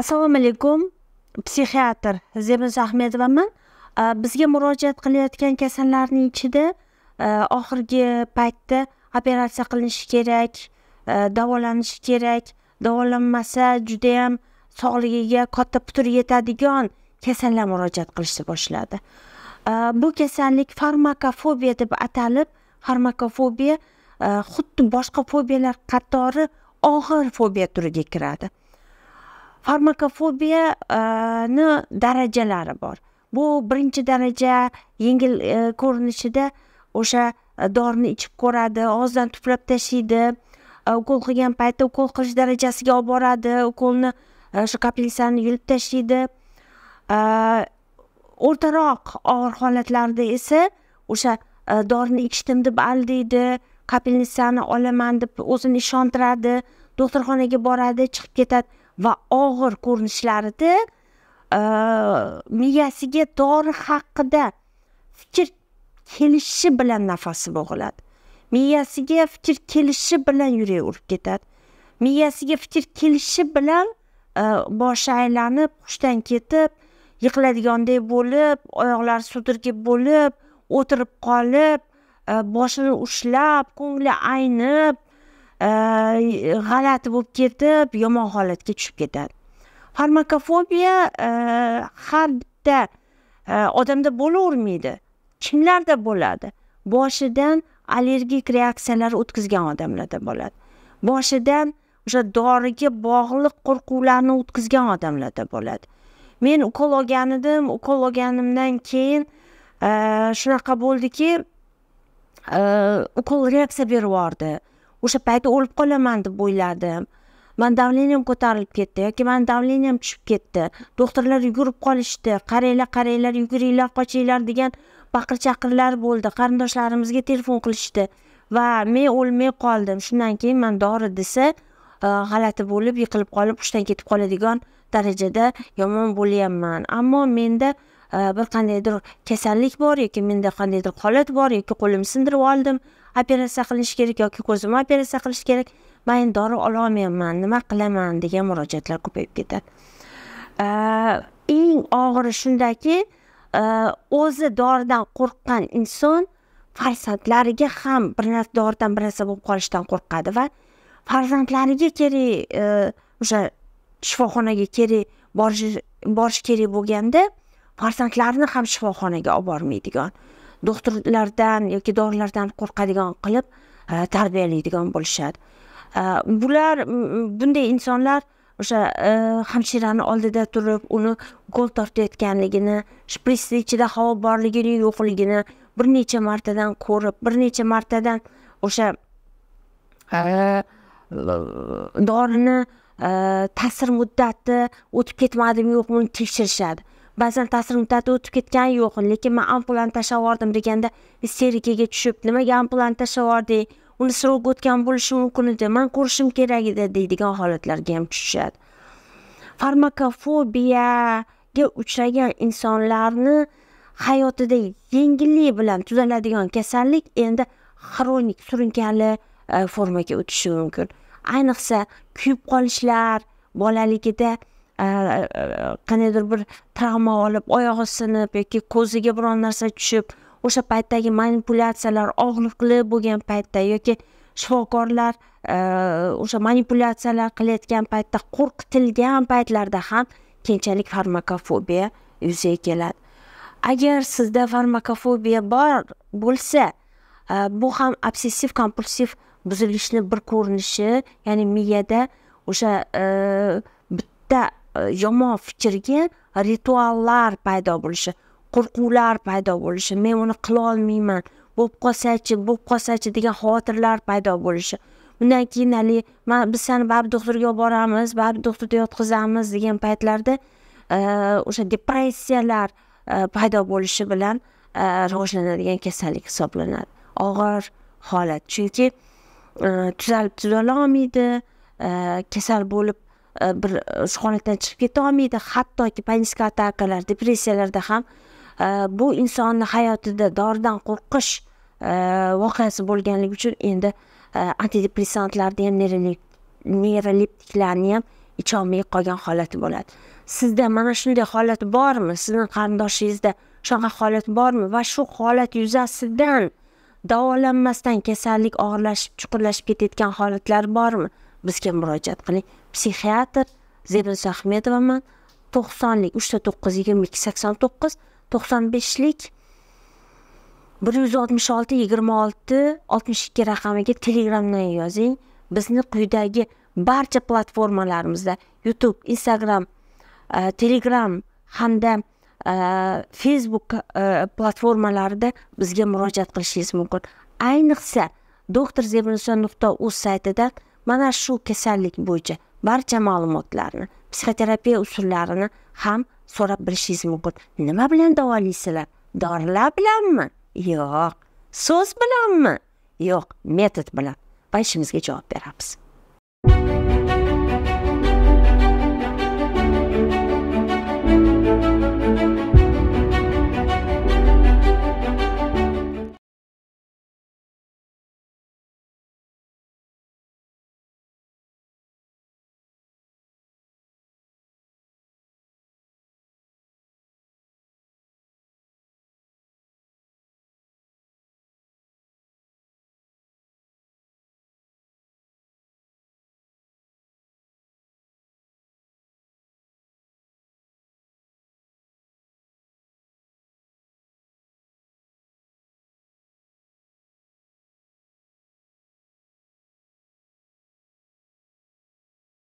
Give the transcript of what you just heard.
assalomu alaykum psixiatr zebniz ahmedovaman bizga murojaat qilayotgan kasallarning ichida oxirgi paytda operatsiya qilinishi kerak davolanishi kerak davolanmasa judayam sog'ligiga katta putur yetadigan kasallar murojaat qilishni boshladi bu kasallik farmakofobiya deb atalib farmakofobiya xuddi boshqa fobiyalar qatori og'ir fobiya turiga kiradi farmakofobiyani e, darajalari bor bu birinchi daraja yengil e, ko'rinishida o'sha e, dorini ichib ko'radi og'zidan tuflab tashlaydi ukol qilgan paytda ukol qilish darajasiga olib boradi ukolni shu kaplitsani yulib tashlaydi o'rtaroq og'ir holatlarda esa o'sha dorini ichdim deb aldaydi kapelnitsani olaman deb o'zini ishontiradi doktorxonaga boradi chiqib ketadi va og'ir ko'rinishlarida e, miyasiga dori haqida fikr kelishi bilan nafasi bo'g'iladi miyasiga fikr kelishi bilan yuragi urib ketadi miyasiga fikr kelishi bilan e, boshi aylanib hushdan ketib yiqiladigandek bo'lib oyoqlari sudirgi bo'lib o'tirib qolib e, boshini ushlab ko'ngli aynib g'alati bo'lib ketib yomon holatga tushib ketadi farmakofobiya har bitta odamda bo'lavermaydi kimlarda bo'ladi boshidan allergik reaksiyalar o'tkazgan odamlarda bo'ladi boshidan o'sha doriga bog'liq qo'rquvlarni o'tkazgan odamlarda bo'ladi men ukol olgan edim ukol olganimdan keyin shunaqa bo'ldiki ukol reaksiya berib yubordi o'sha paytda o'lib qolaman deb o'yladim mani davleniyam ko'tarilib ketdi yoki mani davleniyam tushib ketdi doktorlar yugurib qolishdi qaranglar qaranglar yuguringlar qochinglar degan baqir chaqirlar bo'ldi qarindoshlarimizga telefon qilishdi va men o'lmay qoldim shundan keyin man dori desa e, g'alati bo'lib yiqilib qolib hushdan ketib qoladigan darajada yomon bo'lyapman ammo menda e, bir qandaydir kasallik bor yoki menda qandaydir holat bor yoki qo'lim sindirib oldim operatsiya qilish kerak yoki ko'zimni operatsiya qilish kerak man dori ololmayapman nima qilaman degan murojaatlar ko'payib ketadi e, eng og'iri shundaki e, o'zi doridan qo'rqqan inson farzandlariga ham bir narsa doridan bir narsa bo'lib qolishidan qo'rqadi va farzandlariga kerak o'sha shifoxonaga kerak borish borish kerak bo'lganda farzandlarini ham shifoxonaga olib bormaydigan doktorlardan yoki dorilardan qo'rqadigan qilib e, tarbiyalaydigan bo'lishadi e, bular bunday insonlar o'sha e, hamshirani oldida turib uni gol tortayotganligini shpritsni ichida havo borligini yo'qligini bir necha martadan ko'rib bir necha martadan o'sha dorini ta'sir muddati o'tib ketmadimi yo'qmi uni tekshirishadi ba'zan ta'sir muddati o'tib ketgani yo'q lekin man ampulani tashlab yubordim deganda isterikaga tushib nimaga ampulani tashlab yubording uni срок o'tgan bo'lishi mumkin edi man ko'rishim kerak edi deydigan holatlarga ham tushishadi farmakofobiyaga uchragan insonlarni hayotida yengillik bilan tuzaladigan kasallik endi xronik surunkali formaga o'tishi mumkin ayniqsa kuyib qolishlar bolaligida e, e, qandaydir bir travma olib oyog'i sinib yoki ko'ziga biron narsa tushib o'sha paytdagi manipulyatsiyalar og'riqli bo'lgan paytda yoki shifokorlar e, o'sha manipulyatsiyalar qilayotgan paytda qo'rqitilgan paytlarda ham keyinchalik farmakofobiya yuzaga keladi agar sizda farmakofobiya bor bo'lsa bu ham obsessiv kompulsiv buzilishni bir ko'rinishi ya'ni miyada o'sha e, bitta e, yomon fikrga rituallar paydo bo'lishi qo'rquvlar paydo bo'lishi men uni qilolmayman bo'lib qolsachi bo'lib qolsachi degan xavotirlar paydo bo'lishi undan keyin haligi man biz sani baribir doktorga olib boramiz baribir doktorda yotqizamiz degan paytlarda e, o'sha depressiyalar paydo bo'lishi bilan rivojlanadigan kasallik hisoblanadi og'ir holat chunki Э, tuzalib tuzalolmaydi э, kasal bo'lib э, bir e, holatdan chiqib keta olmaydi hattoki panika atakalar depressiyalarda ham e, bu insonni hayotida doridan qo'rqish e, voqeasi bo'lganligi uchun endi antidepressantlarni ham neroleptiklarni ham icholmay qolgan holati bo'ladi sizda mana shunday holat bormi sizni qarindoshingizda shunaqa holat bormi va shu holat yuzasidan davolanmasdan kasallik og'irlashib chuqurlashib ketayotgan holatlar bormi bizga murojaat qiling psixiatr zerinoz ahmedovaman to'qsonlik uchta to'qqiz yigirma ikki sakson to'qqiz to'qson beshlik bir yuz oltmish olti yigirma olti oltmish ikki raqamiga telegramdan yozing bizni quyidagi barcha platformalarimizda youtube instagram eh, telegram hamda Э, facebook platformalarida bizga murojaat qilishingiz mumkin ayniqsa doktor zebinisson nuqta uz saytidan mana shu kasallik bo'yicha barcha ma'lumotlarni psixoterapiya usullarini ham so'rab bilishingiz mumkin nima bilan davolaysizlar dorilar bilanmi yo'q so'z bilanmi yo'q metod bilan va ishimizga javob beramiz